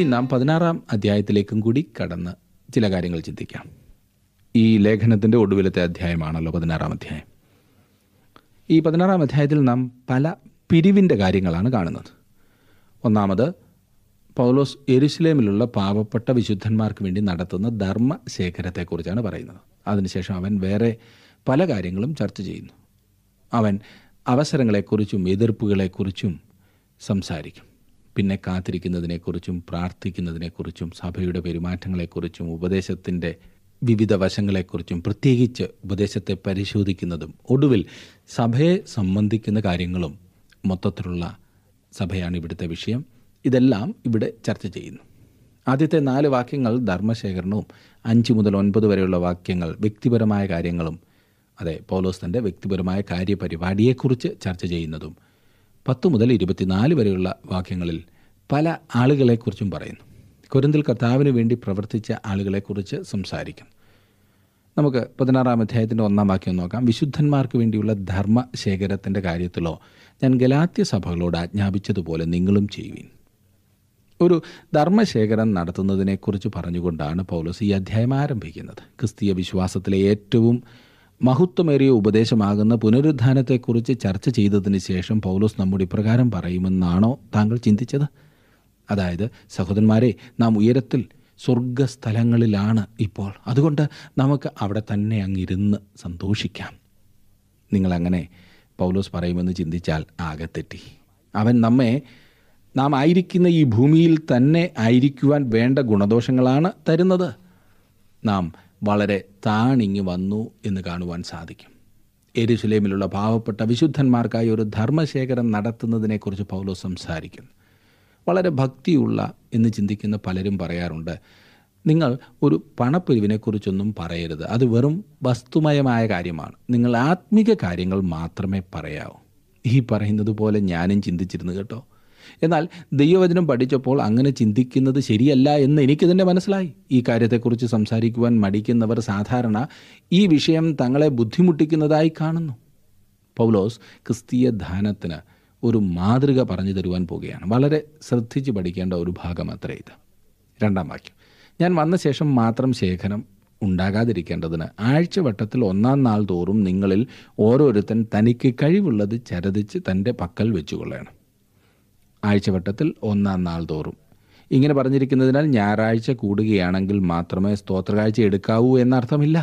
ഇനി നാം പതിനാറാം അധ്യായത്തിലേക്കും കൂടി കടന്ന് ചില കാര്യങ്ങൾ ചിന്തിക്കാം ഈ ലേഖനത്തിൻ്റെ ഒടുവിലത്തെ അധ്യായമാണല്ലോ പതിനാറാം അധ്യായം ഈ പതിനാറാം അധ്യായത്തിൽ നാം പല പിരിവിൻ്റെ കാര്യങ്ങളാണ് കാണുന്നത് ഒന്നാമത് പൗലോസ് എരുസലേമിലുള്ള പാവപ്പെട്ട വിശുദ്ധന്മാർക്ക് വേണ്ടി നടത്തുന്ന ധർമ്മശേഖരത്തെക്കുറിച്ചാണ് പറയുന്നത് അതിനുശേഷം അവൻ വേറെ പല കാര്യങ്ങളും ചർച്ച ചെയ്യുന്നു അവൻ അവസരങ്ങളെക്കുറിച്ചും എതിർപ്പുകളെക്കുറിച്ചും സംസാരിക്കും പിന്നെ കാത്തിരിക്കുന്നതിനെക്കുറിച്ചും പ്രാർത്ഥിക്കുന്നതിനെക്കുറിച്ചും സഭയുടെ പെരുമാറ്റങ്ങളെക്കുറിച്ചും ഉപദേശത്തിൻ്റെ വിവിധ വശങ്ങളെക്കുറിച്ചും പ്രത്യേകിച്ച് ഉപദേശത്തെ പരിശോധിക്കുന്നതും ഒടുവിൽ സഭയെ സംബന്ധിക്കുന്ന കാര്യങ്ങളും മൊത്തത്തിലുള്ള സഭയാണ് ഇവിടുത്തെ വിഷയം ഇതെല്ലാം ഇവിടെ ചർച്ച ചെയ്യുന്നു ആദ്യത്തെ നാല് വാക്യങ്ങൾ ധർമ്മശേഖരണവും അഞ്ച് മുതൽ ഒൻപത് വരെയുള്ള വാക്യങ്ങൾ വ്യക്തിപരമായ കാര്യങ്ങളും അതെ പൗലോസ് തൻ്റെ വ്യക്തിപരമായ കാര്യപരിപാടിയെക്കുറിച്ച് ചർച്ച ചെയ്യുന്നതും പത്ത് മുതൽ ഇരുപത്തിനാല് വരെയുള്ള വാക്യങ്ങളിൽ പല ആളുകളെക്കുറിച്ചും പറയുന്നു കൊരിന്തിൽ കർത്താവിന് വേണ്ടി പ്രവർത്തിച്ച ആളുകളെക്കുറിച്ച് സംസാരിക്കും നമുക്ക് പതിനാറാം അധ്യായത്തിൻ്റെ ഒന്നാം വാക്യം നോക്കാം വിശുദ്ധന്മാർക്ക് വേണ്ടിയുള്ള ധർമ്മ ശേഖരത്തിൻ്റെ കാര്യത്തിലോ ഞാൻ ഗലാത്യ സഭകളോട് ആജ്ഞാപിച്ചതുപോലെ നിങ്ങളും ചെയ്യുവീൻ ഒരു ധർമ്മശേഖരം നടത്തുന്നതിനെക്കുറിച്ച് പറഞ്ഞുകൊണ്ടാണ് പൗലോസ് ഈ അധ്യായം ആരംഭിക്കുന്നത് ക്രിസ്തീയ വിശ്വാസത്തിലെ ഏറ്റവും മഹത്വമേറിയ ഉപദേശമാകുന്ന പുനരുദ്ധാനത്തെക്കുറിച്ച് ചർച്ച ചെയ്തതിന് ശേഷം പൗലോസ് നമ്മുടെ ഇപ്രകാരം പറയുമെന്നാണോ താങ്കൾ ചിന്തിച്ചത് അതായത് സഹോദരന്മാരെ നാം ഉയരത്തിൽ സ്വർഗസ്ഥലങ്ങളിലാണ് ഇപ്പോൾ അതുകൊണ്ട് നമുക്ക് അവിടെ തന്നെ അങ്ങിരുന്ന് സന്തോഷിക്കാം നിങ്ങളങ്ങനെ പൗലോസ് പറയുമെന്ന് ചിന്തിച്ചാൽ ആകെ തെറ്റി അവൻ നമ്മെ നാം ആയിരിക്കുന്ന ഈ ഭൂമിയിൽ തന്നെ ആയിരിക്കുവാൻ വേണ്ട ഗുണദോഷങ്ങളാണ് തരുന്നത് നാം വളരെ താണിങ്ങി വന്നു എന്ന് കാണുവാൻ സാധിക്കും എരുസലേമിലുള്ള പാവപ്പെട്ട വിശുദ്ധന്മാർക്കായി ഒരു ധർമ്മശേഖരം നടത്തുന്നതിനെക്കുറിച്ച് പൗലോ സംസാരിക്കുന്നു വളരെ ഭക്തിയുള്ള എന്ന് ചിന്തിക്കുന്ന പലരും പറയാറുണ്ട് നിങ്ങൾ ഒരു പണപ്പിരിവിനെക്കുറിച്ചൊന്നും പറയരുത് അത് വെറും വസ്തുമയമായ കാര്യമാണ് നിങ്ങൾ ആത്മീക കാര്യങ്ങൾ മാത്രമേ പറയാവൂ ഈ പറയുന്നത് പോലെ ഞാനും ചിന്തിച്ചിരുന്നു കേട്ടോ എന്നാൽ ദൈവവചനം പഠിച്ചപ്പോൾ അങ്ങനെ ചിന്തിക്കുന്നത് ശരിയല്ല എന്ന് എനിക്ക് തന്നെ മനസ്സിലായി ഈ കാര്യത്തെക്കുറിച്ച് സംസാരിക്കുവാൻ മടിക്കുന്നവർ സാധാരണ ഈ വിഷയം തങ്ങളെ ബുദ്ധിമുട്ടിക്കുന്നതായി കാണുന്നു പൗലോസ് ക്രിസ്തീയ ധാനത്തിന് ഒരു മാതൃക പറഞ്ഞു തരുവാൻ പോവുകയാണ് വളരെ ശ്രദ്ധിച്ച് പഠിക്കേണ്ട ഒരു ഭാഗം അത്ര ഇത് രണ്ടാം വാക്യം ഞാൻ വന്ന ശേഷം മാത്രം ശേഖരം ഉണ്ടാകാതിരിക്കേണ്ടതിന് ആഴ്ചവട്ടത്തിൽ ഒന്നാം നാൾ തോറും നിങ്ങളിൽ ഓരോരുത്തൻ തനിക്ക് കഴിവുള്ളത് ചരതിച്ച് തൻ്റെ പക്കൽ വെച്ചുകൊള്ളണം ആഴ്ചവട്ടത്തിൽ ഒന്നാം നാൾ തോറും ഇങ്ങനെ പറഞ്ഞിരിക്കുന്നതിനാൽ ഞായറാഴ്ച കൂടുകയാണെങ്കിൽ മാത്രമേ സ്തോത്രകാഴ്ച എടുക്കാവൂ എന്നർത്ഥമില്ല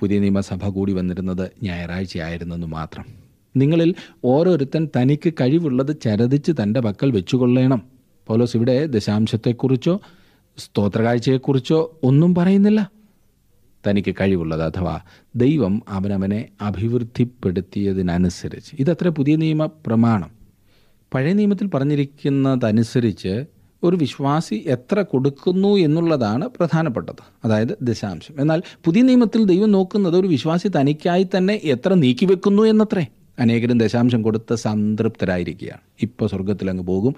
പുതിയ നിയമസഭ കൂടി വന്നിരുന്നത് ഞായറാഴ്ചയായിരുന്നെന്ന് മാത്രം നിങ്ങളിൽ ഓരോരുത്തൻ തനിക്ക് കഴിവുള്ളത് ചരതിച്ച് തൻ്റെ പക്കൽ വെച്ചുകൊള്ളേണം പൗലോസ് ഇവിടെ ദശാംശത്തെക്കുറിച്ചോ സ്തോത്രകാഴ്ചയെക്കുറിച്ചോ ഒന്നും പറയുന്നില്ല തനിക്ക് കഴിവുള്ളത് അഥവാ ദൈവം അവനവനെ അഭിവൃദ്ധിപ്പെടുത്തിയതിനനുസരിച്ച് ഇതത്ര പുതിയ നിയമ പ്രമാണം പഴയ നിയമത്തിൽ പറഞ്ഞിരിക്കുന്നതനുസരിച്ച് ഒരു വിശ്വാസി എത്ര കൊടുക്കുന്നു എന്നുള്ളതാണ് പ്രധാനപ്പെട്ടത് അതായത് ദശാംശം എന്നാൽ പുതിയ നിയമത്തിൽ ദൈവം നോക്കുന്നത് ഒരു വിശ്വാസി തനിക്കായി തന്നെ എത്ര നീക്കിവെക്കുന്നു എന്നത്രേ അനേകരും ദശാംശം കൊടുത്ത് സംതൃപ്തരായിരിക്കുകയാണ് ഇപ്പോൾ സ്വർഗത്തിലങ്ങ് പോകും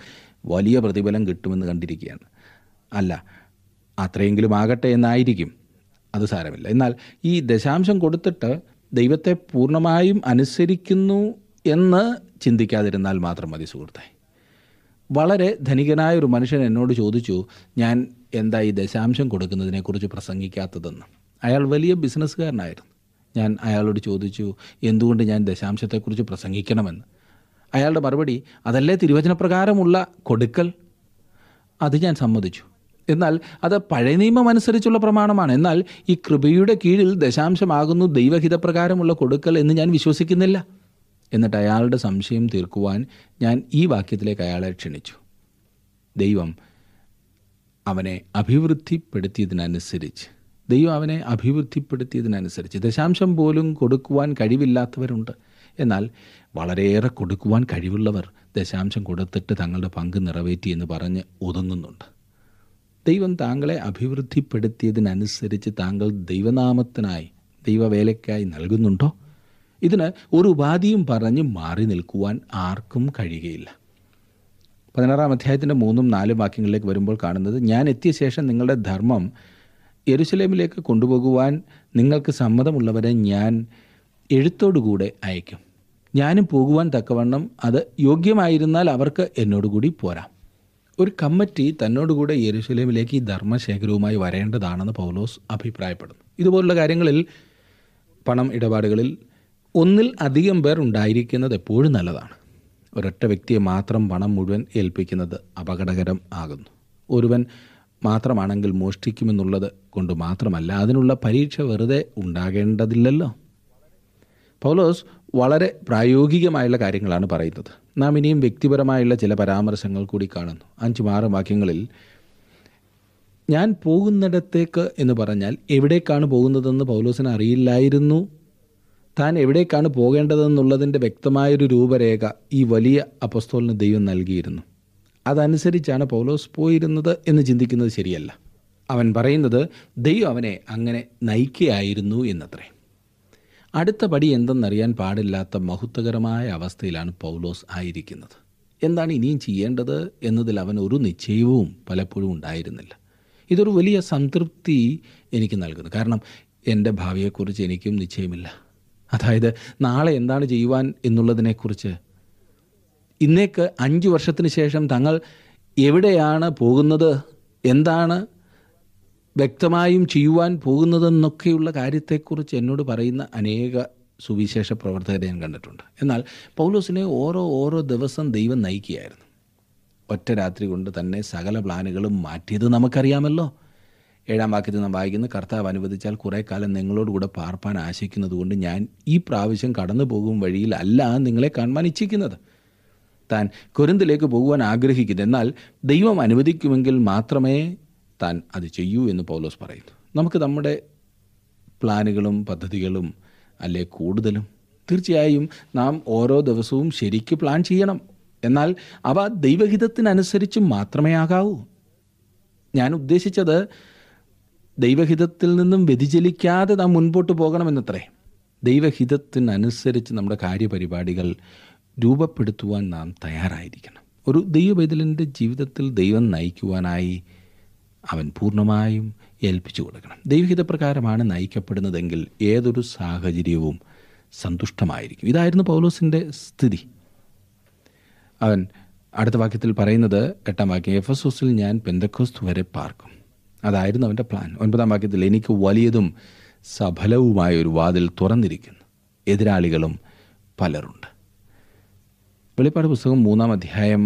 വലിയ പ്രതിഫലം കിട്ടുമെന്ന് കണ്ടിരിക്കുകയാണ് അല്ല അത്രയെങ്കിലും ആകട്ടെ എന്നായിരിക്കും അത് സാരമില്ല എന്നാൽ ഈ ദശാംശം കൊടുത്തിട്ട് ദൈവത്തെ പൂർണ്ണമായും അനുസരിക്കുന്നു എന്ന് ചിന്തിക്കാതിരുന്നാൽ മാത്രം മതി സുഹൃത്തെ വളരെ ധനികനായ ഒരു മനുഷ്യൻ എന്നോട് ചോദിച്ചു ഞാൻ എന്താ ഈ ദശാംശം കൊടുക്കുന്നതിനെക്കുറിച്ച് പ്രസംഗിക്കാത്തതെന്ന് അയാൾ വലിയ ബിസിനസ്സുകാരനായിരുന്നു ഞാൻ അയാളോട് ചോദിച്ചു എന്തുകൊണ്ട് ഞാൻ ദശാംശത്തെക്കുറിച്ച് പ്രസംഗിക്കണമെന്ന് അയാളുടെ മറുപടി അതല്ലേ തിരുവചനപ്രകാരമുള്ള കൊടുക്കൽ അത് ഞാൻ സമ്മതിച്ചു എന്നാൽ അത് പഴയ നിയമം അനുസരിച്ചുള്ള പ്രമാണമാണ് എന്നാൽ ഈ കൃപയുടെ കീഴിൽ ദശാംശമാകുന്നു ദൈവഹിതപ്രകാരമുള്ള കൊടുക്കൽ എന്ന് ഞാൻ വിശ്വസിക്കുന്നില്ല എന്നിട്ട് അയാളുടെ സംശയം തീർക്കുവാൻ ഞാൻ ഈ വാക്യത്തിലേക്ക് അയാളെ ക്ഷണിച്ചു ദൈവം അവനെ അഭിവൃദ്ധിപ്പെടുത്തിയതിനനുസരിച്ച് ദൈവം അവനെ അഭിവൃദ്ധിപ്പെടുത്തിയതിനനുസരിച്ച് ദശാംശം പോലും കൊടുക്കുവാൻ കഴിവില്ലാത്തവരുണ്ട് എന്നാൽ വളരെയേറെ കൊടുക്കുവാൻ കഴിവുള്ളവർ ദശാംശം കൊടുത്തിട്ട് തങ്ങളുടെ പങ്ക് നിറവേറ്റി എന്ന് പറഞ്ഞ് ഒതുങ്ങുന്നുണ്ട് ദൈവം താങ്കളെ അഭിവൃദ്ധിപ്പെടുത്തിയതിനനുസരിച്ച് താങ്കൾ ദൈവനാമത്തിനായി ദൈവവേലയ്ക്കായി നൽകുന്നുണ്ടോ ഇതിന് ഒരു ഉപാധിയും പറഞ്ഞ് മാറി നിൽക്കുവാൻ ആർക്കും കഴിയുകയില്ല പതിനാറാം അധ്യായത്തിൻ്റെ മൂന്നും നാലും വാക്യങ്ങളിലേക്ക് വരുമ്പോൾ കാണുന്നത് ഞാൻ എത്തിയ ശേഷം നിങ്ങളുടെ ധർമ്മം യെരുസലേമിലേക്ക് കൊണ്ടുപോകുവാൻ നിങ്ങൾക്ക് സമ്മതമുള്ളവരെ ഞാൻ എഴുത്തോടുകൂടെ അയക്കും ഞാനും പോകുവാൻ തക്കവണ്ണം അത് യോഗ്യമായിരുന്നാൽ അവർക്ക് എന്നോടുകൂടി പോരാം ഒരു കമ്മിറ്റി തന്നോടുകൂടെ യരുസലേമിലേക്ക് ഈ ധർമ്മശേഖരവുമായി വരേണ്ടതാണെന്ന് പൗലോസ് അഭിപ്രായപ്പെടുന്നു ഇതുപോലുള്ള കാര്യങ്ങളിൽ പണം ഇടപാടുകളിൽ ഒന്നിൽ അധികം പേർ ഉണ്ടായിരിക്കുന്നത് എപ്പോഴും നല്ലതാണ് ഒരൊറ്റ വ്യക്തിയെ മാത്രം പണം മുഴുവൻ ഏൽപ്പിക്കുന്നത് അപകടകരം ആകുന്നു ഒരുവൻ മാത്രമാണെങ്കിൽ മോഷ്ടിക്കുമെന്നുള്ളത് കൊണ്ട് മാത്രമല്ല അതിനുള്ള പരീക്ഷ വെറുതെ ഉണ്ടാകേണ്ടതില്ലല്ലോ പൗലോസ് വളരെ പ്രായോഗികമായുള്ള കാര്യങ്ങളാണ് പറയുന്നത് നാം ഇനിയും വ്യക്തിപരമായുള്ള ചില പരാമർശങ്ങൾ കൂടി കാണുന്നു അഞ്ചു ആറ് വാക്യങ്ങളിൽ ഞാൻ പോകുന്നിടത്തേക്ക് എന്ന് പറഞ്ഞാൽ എവിടേക്കാണ് പോകുന്നതെന്ന് പൗലോസിന് അറിയില്ലായിരുന്നു താൻ എവിടേക്കാണ് പോകേണ്ടതെന്നുള്ളതിൻ്റെ വ്യക്തമായൊരു രൂപരേഖ ഈ വലിയ അപ്പസ്തോലിന് ദൈവം നൽകിയിരുന്നു അതനുസരിച്ചാണ് പൗലോസ് പോയിരുന്നത് എന്ന് ചിന്തിക്കുന്നത് ശരിയല്ല അവൻ പറയുന്നത് ദൈവം അവനെ അങ്ങനെ നയിക്കുകയായിരുന്നു എന്നത്രേ അടുത്ത പടി എന്തെന്നറിയാൻ പാടില്ലാത്ത മഹത്വകരമായ അവസ്ഥയിലാണ് പൗലോസ് ആയിരിക്കുന്നത് എന്താണ് ഇനിയും ചെയ്യേണ്ടത് എന്നതിൽ അവൻ ഒരു നിശ്ചയവും പലപ്പോഴും ഉണ്ടായിരുന്നില്ല ഇതൊരു വലിയ സംതൃപ്തി എനിക്ക് നൽകുന്നു കാരണം എൻ്റെ ഭാവിയെക്കുറിച്ച് എനിക്കും നിശ്ചയമില്ല അതായത് നാളെ എന്താണ് ചെയ്യുവാൻ എന്നുള്ളതിനെക്കുറിച്ച് ഇന്നേക്ക് അഞ്ച് വർഷത്തിന് ശേഷം തങ്ങൾ എവിടെയാണ് പോകുന്നത് എന്താണ് വ്യക്തമായും ചെയ്യുവാൻ പോകുന്നതെന്നൊക്കെയുള്ള കാര്യത്തെക്കുറിച്ച് എന്നോട് പറയുന്ന അനേക സുവിശേഷ പ്രവർത്തകരെ ഞാൻ കണ്ടിട്ടുണ്ട് എന്നാൽ പൗലോസിനെ ഓരോ ഓരോ ദിവസം ദൈവം നയിക്കുകയായിരുന്നു ഒറ്റ രാത്രി കൊണ്ട് തന്നെ സകല പ്ലാനുകളും മാറ്റിയത് നമുക്കറിയാമല്ലോ ഏഴാം വാക്യത്തിൽ നാം വായിക്കുന്നു കർത്താവ് അനുവദിച്ചാൽ കുറേ കാലം നിങ്ങളോടുകൂടെ പാർപ്പാൻ ആശിക്കുന്നത് കൊണ്ട് ഞാൻ ഈ പ്രാവശ്യം കടന്നു പോകും വഴിയിൽ നിങ്ങളെ കാണുവാൻ ഇച്ഛിക്കുന്നത് താൻ കുരുന്തിലേക്ക് പോകുവാൻ ആഗ്രഹിക്കുന്നു എന്നാൽ ദൈവം അനുവദിക്കുമെങ്കിൽ മാത്രമേ താൻ അത് ചെയ്യൂ എന്ന് പൗലോസ് പറയുന്നു നമുക്ക് നമ്മുടെ പ്ലാനുകളും പദ്ധതികളും അല്ലെ കൂടുതലും തീർച്ചയായും നാം ഓരോ ദിവസവും ശരിക്ക് പ്ലാൻ ചെയ്യണം എന്നാൽ അവ ദൈവഹിതത്തിനനുസരിച്ച് മാത്രമേ ആകാവൂ ഞാൻ ഉദ്ദേശിച്ചത് ദൈവഹിതത്തിൽ നിന്നും വ്യതിചലിക്കാതെ നാം മുൻപോട്ട് പോകണമെന്നത്രേ ദൈവഹിതത്തിനനുസരിച്ച് നമ്മുടെ കാര്യപരിപാടികൾ രൂപപ്പെടുത്തുവാൻ നാം തയ്യാറായിരിക്കണം ഒരു ദൈവപൈതലിൻ്റെ ജീവിതത്തിൽ ദൈവം നയിക്കുവാനായി അവൻ പൂർണ്ണമായും ഏൽപ്പിച്ചു കൊടുക്കണം ദൈവഹിതപ്രകാരമാണ് നയിക്കപ്പെടുന്നതെങ്കിൽ ഏതൊരു സാഹചര്യവും സന്തുഷ്ടമായിരിക്കും ഇതായിരുന്നു പൗലോസിൻ്റെ സ്ഥിതി അവൻ അടുത്ത വാക്യത്തിൽ പറയുന്നത് എട്ടാം വാക്യം എഫ് എസ് ഞാൻ പെന്തക്കോസ് വരെ പാർക്കും അതായിരുന്നു അവൻ്റെ പ്ലാൻ ഒൻപതാം വാക്യത്തിൽ എനിക്ക് വലിയതും സഫലവുമായ ഒരു വാതിൽ തുറന്നിരിക്കുന്നു എതിരാളികളും പലരുണ്ട് വെളിപ്പാട് പുസ്തകം മൂന്നാം അധ്യായം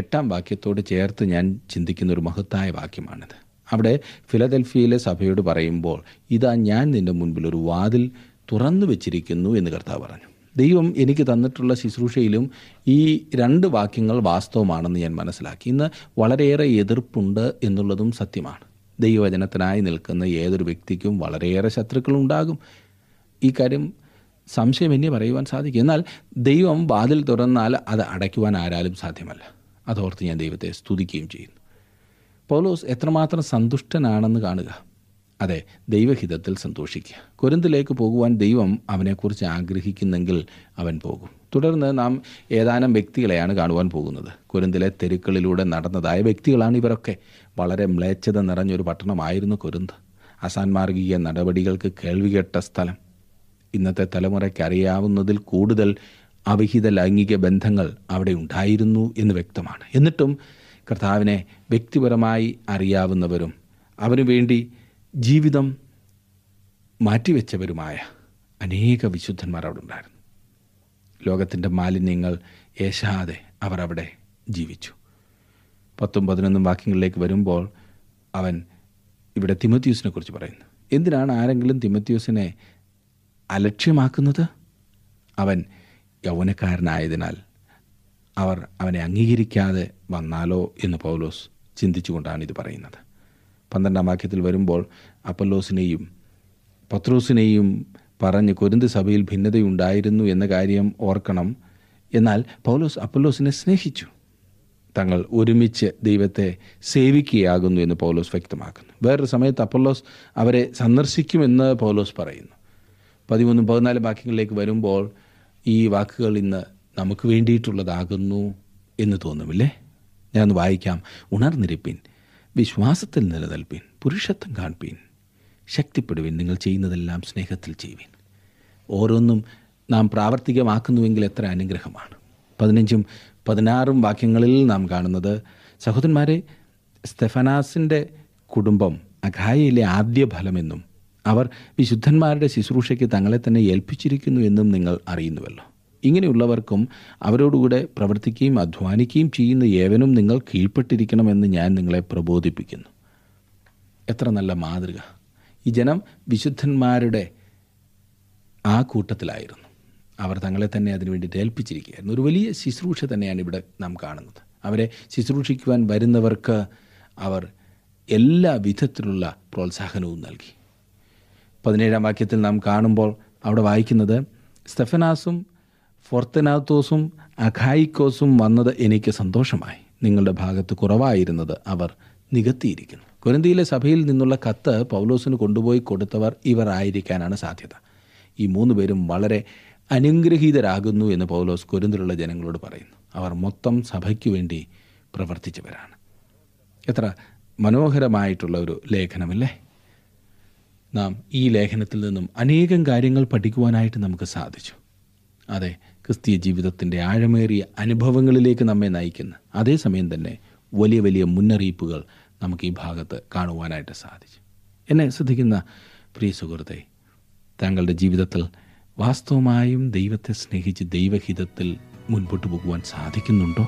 എട്ടാം വാക്യത്തോട് ചേർത്ത് ഞാൻ ചിന്തിക്കുന്ന ഒരു മഹത്തായ വാക്യമാണിത് അവിടെ ഫിലദൽഫിയയിലെ സഭയോട് പറയുമ്പോൾ ഇതാ ഞാൻ നിൻ്റെ മുൻപിൽ ഒരു വാതിൽ തുറന്നു വെച്ചിരിക്കുന്നു എന്ന് കർത്താവ് പറഞ്ഞു ദൈവം എനിക്ക് തന്നിട്ടുള്ള ശുശ്രൂഷയിലും ഈ രണ്ട് വാക്യങ്ങൾ വാസ്തവമാണെന്ന് ഞാൻ മനസ്സിലാക്കി ഇന്ന് വളരെയേറെ എതിർപ്പുണ്ട് എന്നുള്ളതും സത്യമാണ് ദൈവവചനത്തിനായി നിൽക്കുന്ന ഏതൊരു വ്യക്തിക്കും വളരെയേറെ ശത്രുക്കളുണ്ടാകും ഈ കാര്യം സംശയം എന്നെ പറയുവാൻ സാധിക്കും എന്നാൽ ദൈവം വാതിൽ തുറന്നാൽ അത് അടയ്ക്കുവാൻ ആരാലും സാധ്യമല്ല അതോർത്ത് ഞാൻ ദൈവത്തെ സ്തുതിക്കുകയും ചെയ്യുന്നു പൗലോസ് എത്രമാത്രം സന്തുഷ്ടനാണെന്ന് കാണുക അതെ ദൈവഹിതത്തിൽ സന്തോഷിക്കുക കുരന്തിലേക്ക് പോകുവാൻ ദൈവം അവനെക്കുറിച്ച് ആഗ്രഹിക്കുന്നെങ്കിൽ അവൻ പോകും തുടർന്ന് നാം ഏതാനും വ്യക്തികളെയാണ് കാണുവാൻ പോകുന്നത് കുരുന്തിലെ തെരുക്കളിലൂടെ നടന്നതായ വ്യക്തികളാണ് ഇവരൊക്കെ വളരെ മ്ലേച്ഛത നിറഞ്ഞൊരു പട്ടണമായിരുന്നു കുരുന്ത് അസാൻമാർഗീയ നടപടികൾക്ക് കേൾവികെട്ട സ്ഥലം ഇന്നത്തെ തലമുറയ്ക്ക് അറിയാവുന്നതിൽ കൂടുതൽ അവിഹിത ലൈംഗിക ബന്ധങ്ങൾ അവിടെ ഉണ്ടായിരുന്നു എന്ന് വ്യക്തമാണ് എന്നിട്ടും കർത്താവിനെ വ്യക്തിപരമായി അറിയാവുന്നവരും അവനു വേണ്ടി ജീവിതം മാറ്റിവെച്ചവരുമായ അനേക വിശുദ്ധന്മാർ അവിടെ ഉണ്ടായിരുന്നു ലോകത്തിൻ്റെ മാലിന്യങ്ങൾ ഏശാതെ അവർ അവിടെ ജീവിച്ചു പത്തും പതിനൊന്നും വാക്യങ്ങളിലേക്ക് വരുമ്പോൾ അവൻ ഇവിടെ തിമത്യൂസിനെ കുറിച്ച് പറയുന്നു എന്തിനാണ് ആരെങ്കിലും തിമത്യൂസിനെ അലക്ഷ്യമാക്കുന്നത് അവൻ യൗവനക്കാരനായതിനാൽ അവർ അവനെ അംഗീകരിക്കാതെ വന്നാലോ എന്ന് പൗലോസ് ചിന്തിച്ചുകൊണ്ടാണ് ഇത് പറയുന്നത് പന്ത്രണ്ടാം വാക്യത്തിൽ വരുമ്പോൾ അപ്പല്ലോസിനെയും പത്രോസിനെയും പറഞ്ഞ് കൊരിന്ത് സഭയിൽ ഭിന്നതയുണ്ടായിരുന്നു എന്ന കാര്യം ഓർക്കണം എന്നാൽ പൗലോസ് അപ്പൊല്ലോസിനെ സ്നേഹിച്ചു തങ്ങൾ ഒരുമിച്ച് ദൈവത്തെ സേവിക്കുകയാകുന്നു എന്ന് പൗലോസ് വ്യക്തമാക്കുന്നു വേറൊരു സമയത്ത് അപ്പൊല്ലോസ് അവരെ സന്ദർശിക്കുമെന്ന് പൗലോസ് പറയുന്നു പതിമൂന്നും പതിനാലും വാക്യങ്ങളിലേക്ക് വരുമ്പോൾ ഈ വാക്കുകൾ ഇന്ന് നമുക്ക് വേണ്ടിയിട്ടുള്ളതാകുന്നു എന്ന് തോന്നുമില്ലേ ഞാൻ വായിക്കാം ഉണർന്നിരിപ്പിൻ വിശ്വാസത്തിൽ നിലനിൽപ്പിൻ പുരുഷത്വം കാണിപ്പീൻ ശക്തിപ്പെടുവിൻ നിങ്ങൾ ചെയ്യുന്നതെല്ലാം സ്നേഹത്തിൽ ചെയ്യുവിൻ ഓരോന്നും നാം പ്രാവർത്തികമാക്കുന്നുവെങ്കിൽ എത്ര അനുഗ്രഹമാണ് പതിനഞ്ചും പതിനാറും വാക്യങ്ങളിൽ നാം കാണുന്നത് സഹോദരന്മാരെ സ്തെഫനാസിൻ്റെ കുടുംബം അഖായയിലെ ആദ്യ ഫലമെന്നും അവർ വിശുദ്ധന്മാരുടെ ശുശ്രൂഷയ്ക്ക് തങ്ങളെ തന്നെ ഏൽപ്പിച്ചിരിക്കുന്നു എന്നും നിങ്ങൾ അറിയുന്നുവല്ലോ ഇങ്ങനെയുള്ളവർക്കും അവരോടുകൂടെ പ്രവർത്തിക്കുകയും അധ്വാനിക്കുകയും ചെയ്യുന്ന ഏവനും നിങ്ങൾ കീഴ്പ്പെട്ടിരിക്കണമെന്ന് ഞാൻ നിങ്ങളെ പ്രബോധിപ്പിക്കുന്നു എത്ര നല്ല മാതൃക ഈ ജനം വിശുദ്ധന്മാരുടെ ആ കൂട്ടത്തിലായിരുന്നു അവർ തങ്ങളെ തന്നെ അതിനു വേണ്ടിയിട്ട് ഏൽപ്പിച്ചിരിക്കുകയായിരുന്നു ഒരു വലിയ ശുശ്രൂഷ തന്നെയാണ് ഇവിടെ നാം കാണുന്നത് അവരെ ശുശ്രൂഷിക്കുവാൻ വരുന്നവർക്ക് അവർ എല്ലാ വിധത്തിലുള്ള പ്രോത്സാഹനവും നൽകി പതിനേഴാം വാക്യത്തിൽ നാം കാണുമ്പോൾ അവിടെ വായിക്കുന്നത് സ്റ്റെഫനാസും ഫോർത്തനാത്തോസും അഖായിക്കോസും വന്നത് എനിക്ക് സന്തോഷമായി നിങ്ങളുടെ ഭാഗത്ത് കുറവായിരുന്നത് അവർ നികത്തിയിരിക്കുന്നു കുരന്തിയിലെ സഭയിൽ നിന്നുള്ള കത്ത് പൗലോസിന് കൊണ്ടുപോയി കൊടുത്തവർ ഇവരായിരിക്കാനാണ് സാധ്യത ഈ മൂന്ന് പേരും വളരെ അനുഗ്രഹീതരാകുന്നു എന്ന് പൗലോസ് കുരുന്തിലുള്ള ജനങ്ങളോട് പറയുന്നു അവർ മൊത്തം സഭയ്ക്ക് വേണ്ടി പ്രവർത്തിച്ചവരാണ് എത്ര മനോഹരമായിട്ടുള്ള ഒരു ലേഖനമല്ലേ നാം ഈ ലേഖനത്തിൽ നിന്നും അനേകം കാര്യങ്ങൾ പഠിക്കുവാനായിട്ട് നമുക്ക് സാധിച്ചു അതെ ക്രിസ്തീയ ജീവിതത്തിൻ്റെ ആഴമേറിയ അനുഭവങ്ങളിലേക്ക് നമ്മെ നയിക്കുന്ന അതേസമയം തന്നെ വലിയ വലിയ മുന്നറിയിപ്പുകൾ നമുക്ക് ഈ ഭാഗത്ത് കാണുവാനായിട്ട് സാധിച്ചു എന്നെ ശ്രദ്ധിക്കുന്ന പ്രിയ സുഹൃത്തെ താങ്കളുടെ ജീവിതത്തിൽ വാസ്തവമായും ദൈവത്തെ സ്നേഹിച്ച് ദൈവഹിതത്തിൽ മുൻപോട്ട് പോകുവാൻ സാധിക്കുന്നുണ്ടോ